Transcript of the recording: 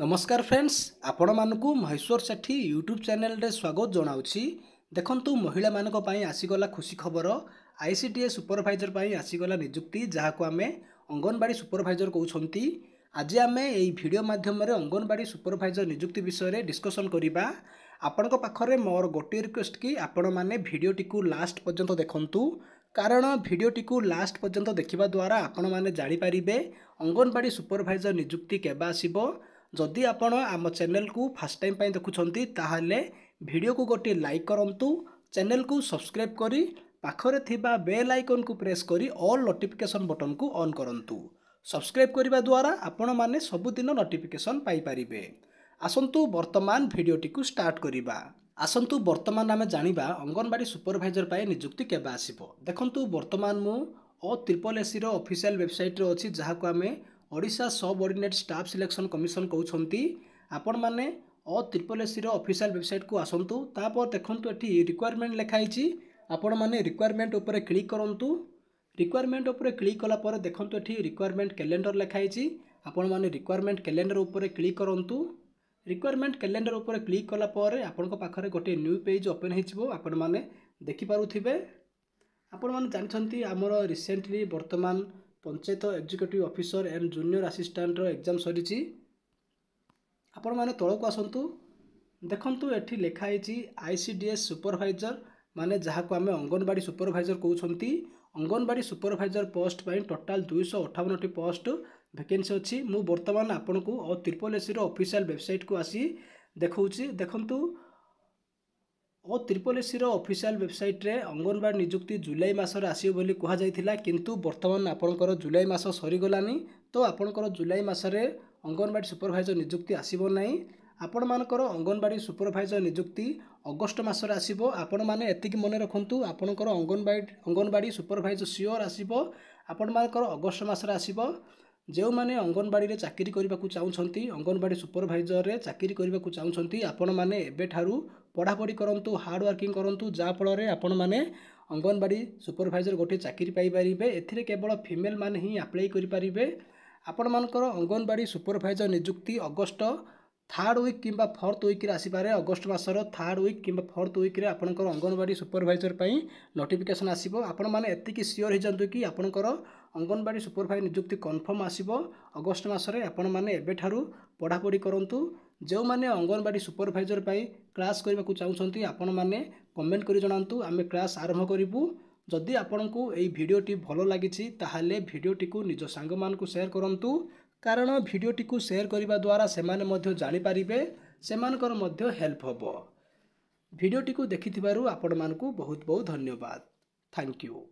ନମସ୍କାର ଫ୍ରେଣ୍ଡସ୍ ଆପଣମାନଙ୍କୁ ମହେଶ୍ୱର ସେଠୀ ୟୁଟ୍ୟୁବ୍ ଚ୍ୟାନେଲରେ ସ୍ୱାଗତ ଜଣାଉଛି ଦେଖନ୍ତୁ ମହିଳାମାନଙ୍କ ପାଇଁ ଆସିଗଲା ଖୁସି ଖବର I C T A supervisor ପାଇଁ ଆସିଗଲା ନିଯୁକ୍ତି ଯାହାକୁ ଆମେ ଅଙ୍ଗନବାଡ଼ି ସୁପରଭାଇଜର କହୁଛନ୍ତି ଆଜି ଆମେ ଏହି ଭିଡ଼ିଓ ମାଧ୍ୟମରେ ଅଙ୍ଗନବାଡ଼ି ସୁପରଭାଇଜର ନିଯୁକ୍ତି ବିଷୟରେ ଡିସ୍କସନ୍ କରିବା ଆପଣଙ୍କ ପାଖରେ ମୋର ଗୋଟିଏ ରିକ୍ୱେଷ୍ଟ କି ଆପଣମାନେ ଭିଡ଼ିଓଟିକୁ ଲାଷ୍ଟ ପର୍ଯ୍ୟନ୍ତ ଦେଖନ୍ତୁ କାରଣ ଭିଡ଼ିଓଟିକୁ ଲାଷ୍ଟ ପର୍ଯ୍ୟନ୍ତ ଦେଖିବା ଦ୍ୱାରା ଆପଣମାନେ ଜାଣିପାରିବେ ଅଙ୍ଗନବାଡ଼ି ସୁପରଭାଇଜର ନିଯୁକ୍ତି କେବେ ଆସିବ ଯଦି ଆପଣ ଆମ ଚ୍ୟାନେଲକୁ ଫାର୍ଷ୍ଟ ଟାଇମ୍ ପାଇଁ ଦେଖୁଛନ୍ତି ତାହେଲେ ଭିଡ଼ିଓକୁ ଗୋଟିଏ ଲାଇକ୍ କରନ୍ତୁ ଚ୍ୟାନେଲକୁ ସବସ୍କ୍ରାଇବ୍ କରି ପାଖରେ ଥିବା ବେଲ୍ ଆଇକନ୍କୁ ପ୍ରେସ୍ କରି ଅଲ୍ ନୋଟିଫିକେସନ୍ ବଟନ୍କୁ ଅନ୍ କରନ୍ତୁ ସବସ୍କ୍ରାଇବ୍ କରିବା ଦ୍ୱାରା ଆପଣମାନେ ସବୁଦିନ ନୋଟିଫିକେସନ୍ ପାଇପାରିବେ ଆସନ୍ତୁ ବର୍ତ୍ତମାନ ଭିଡ଼ିଓଟିକୁ ଷ୍ଟାର୍ଟ କରିବା ଆସନ୍ତୁ ବର୍ତ୍ତମାନ ଆମେ ଜାଣିବା ଅଙ୍ଗନବାଡ଼ି ସୁପରଭାଇଜର୍ ପାଇଁ ନିଯୁକ୍ତି କେବେ ଆସିବ ଦେଖନ୍ତୁ ବର୍ତ୍ତମାନ ମୁଁ ଅ ତ୍ରିପଲ୍ ଏସିର ଅଫିସିଆଲ୍ ୱେବସାଇଟ୍ରେ ଅଛି ଯାହାକୁ ଆମେ Odisha subordinate staff selection commission କହୁଛନ୍ତି ଆପଣମାନେ ଅ ତ୍ରିପଲ୍ ଏସ୍ସିର ଅଫିସିଆଲ୍ ୱେବ୍ସାଇଟ୍କୁ ଆସନ୍ତୁ ତାପରେ ଦେଖନ୍ତୁ ଏଠି ରିକ୍ୱାର୍ମେଣ୍ଟ ଲେଖାହୋଇଛି ଆପଣମାନେ ରିକ୍ୱାର୍ମେଣ୍ଟ ଉପରେ କ୍ଲିକ୍ କରନ୍ତୁ ରିକ୍ୱାର୍ମେଣ୍ଟ ଉପରେ କ୍ଲିକ୍ କଲା ପରେ ଦେଖନ୍ତୁ ଏଠି ରିକ୍ୱାର୍ମେଣ୍ଟ କ୍ୟାଲେଣ୍ଡର ଲେଖାହୋଇଛି ଆପଣମାନେ ରିକ୍ୱାର୍ମେଣ୍ଟ କ୍ୟାଲେଣ୍ଡର ଉପରେ କ୍ଲିକ୍ କରନ୍ତୁ ରିକ୍ୱାର୍ମେଣ୍ଟ କ୍ୟାଲେଣ୍ଡର ଉପରେ କ୍ଲିକ୍ କଲା ପରେ ଆପଣଙ୍କ ପାଖରେ ଗୋଟିଏ ନ୍ୟୁ ପେଜ୍ ଓପେନ୍ ହୋଇଯିବ ଆପଣମାନେ ଦେଖିପାରୁଥିବେ ଆପଣମାନେ ଜାଣିଛନ୍ତି ଆମର ରିସେଣ୍ଟଲି ବର୍ତ୍ତମାନ panchayat executive officer and junior ଆସିଷ୍ଟାଣ୍ଟର ଏକ୍ଜାମ୍ ସରିଛି ଆପଣମାନେ ତଳକୁ ଆସନ୍ତୁ ଦେଖନ୍ତୁ ଏଠି ଲେଖା ହେଇଛି I C D S supervisor ମାନେ ଯାହାକୁ ଆମେ ଅଙ୍ଗନବାଡ଼ି ସୁପରଭାଇଜର କହୁଛନ୍ତି ଅଙ୍ଗନବାଡ଼ି ସୁପରଭାଇଜର ପୋଷ୍ଟ ପାଇଁ ଟୋଟାଲ ଦୁଇଶହ ଅଠାବନଟି ପୋଷ୍ଟ ଭେକେନ୍ସି ଅଛି ମୁଁ ବର୍ତ୍ତମାନ ଆପଣଙ୍କୁ ଏସିର ଅଫିସିଆଲ୍ ୱେବସାଇଟ୍କୁ ଆସି ଦେଖାଉଛି ଦେଖନ୍ତୁ ଓ ତ୍ରିପଲିସିର ଅଫିସିଆଲ ୱେବସାଇଟରେ ଅଙ୍ଗନବାଡ଼ି ନିଯୁକ୍ତି ଜୁଲାଇ ମାସରେ ଆସିବ ବୋଲି କୁହାଯାଇଥିଲା କିନ୍ତୁ ବର୍ତ୍ତମାନ ଆପଣଙ୍କର ଜୁଲାଇ ମାସ ସରିଗଲାନି ତ ଆପଣଙ୍କର ଜୁଲାଇ ମାସରେ ଅଙ୍ଗନବାଡ଼ି ସୁପରଭାଇଜର ନିଯୁକ୍ତି ଆସିବ ନାହିଁ ଆପଣମାନଙ୍କର ଅଙ୍ଗନବାଡ଼ି ସୁପରଭାଇଜର ନିଯୁକ୍ତି ଅଗଷ୍ଟ ମାସରେ ଆସିବ ଆପଣମାନେ ଏତିକି ମନେ ରଖନ୍ତୁ ଆପଣଙ୍କର ଅଙ୍ଗନବାଡ଼ି ଅଙ୍ଗନବାଡ଼ି ସୁପରଭାଇଜର ସିଓର ଆସିବ ଆପଣମାନଙ୍କର ଅଗଷ୍ଟ ମାସରେ ଆସିବ ଯେଉଁମାନେ ଅଙ୍ଗନବାଡ଼ିରେ ଚାକିରି କରିବାକୁ ଚାହୁଁଛନ୍ତି ଅଙ୍ଗନବାଡ଼ି ସୁପରଭାଇଜରରେ ଚାକିରି କରିବାକୁ ଚାହୁଁଛନ୍ତି ଆପଣମାନେ ଏବେଠାରୁ ପଢ଼ାପଢ଼ି କରନ୍ତୁ ହାର୍ଡ଼ ୱାର୍କିଂ କରନ୍ତୁ ଯାହାଫଳରେ ଆପଣମାନେ ଅଙ୍ଗନବାଡ଼ି ସୁପରଭାଇଜର ଗୋଟିଏ ଚାକିରି ପାଇପାରିବେ ଏଥିରେ କେବଳ ଫିମେଲ୍ମାନେ ହିଁ ଆପ୍ଲାଏ କରିପାରିବେ ଆପଣମାନଙ୍କର ଅଙ୍ଗନବାଡ଼ି ସୁପରଭାଇଜର ନିଯୁକ୍ତି ଅଗଷ୍ଟ ଥାର୍ଡ଼ ୱିକ୍ କିମ୍ବା ଫୋର୍ଥ ୱିକ୍ରେ ଆସିପାରେ ଅଗଷ୍ଟ ମାସର ଥାର୍ଡ଼ ୱିକ୍ କିମ୍ବା ଫୋର୍ଥ ୱିକ୍ରେ ଆପଣଙ୍କର ଅଙ୍ଗନବାଡ଼ି ସୁପରଭାଇଜର ପାଇଁ ନୋଟିଫିକେସନ୍ ଆସିବ ଆପଣମାନେ ଏତିକି ସିଓର ହୋଇଯାଆନ୍ତୁ କି ଆପଣଙ୍କର ଅଙ୍ଗନବାଡ଼ି ସୁପରଭାଇଜର୍ ନିଯୁକ୍ତି କନଫର୍ମ ଆସିବ ଅଗଷ୍ଟ ମାସରେ ଆପଣମାନେ ଏବେଠାରୁ ପଢ଼ାପଢ଼ି କରନ୍ତୁ ଯେଉଁମାନେ ଅଙ୍ଗନବାଡ଼ି ସୁପରଭାଇଜର୍ ପାଇଁ କ୍ଲାସ୍ କରିବାକୁ ଚାହୁଁଛନ୍ତି ଆପଣମାନେ କମେଣ୍ଟ କରି ଜଣାନ୍ତୁ ଆମେ କ୍ଲାସ୍ ଆରମ୍ଭ କରିବୁ ଯଦି ଆପଣଙ୍କୁ ଏହି ଭିଡ଼ିଓଟି ଭଲ ଲାଗିଛି ତାହେଲେ ଭିଡ଼ିଓଟିକୁ ନିଜ ସାଙ୍ଗମାନଙ୍କୁ ସେୟାର କରନ୍ତୁ କାରଣ ଭିଡ଼ିଓଟିକୁ ସେୟାର କରିବା ଦ୍ୱାରା ସେମାନେ ମଧ୍ୟ ଜାଣିପାରିବେ ସେମାନଙ୍କର ମଧ୍ୟ ହେଲ୍ପ ହେବ ଭିଡ଼ିଓଟିକୁ ଦେଖିଥିବାରୁ ଆପଣମାନଙ୍କୁ ବହୁତ ବହୁତ ଧନ୍ୟବାଦ ଥ୍ୟାଙ୍କ ୟୁ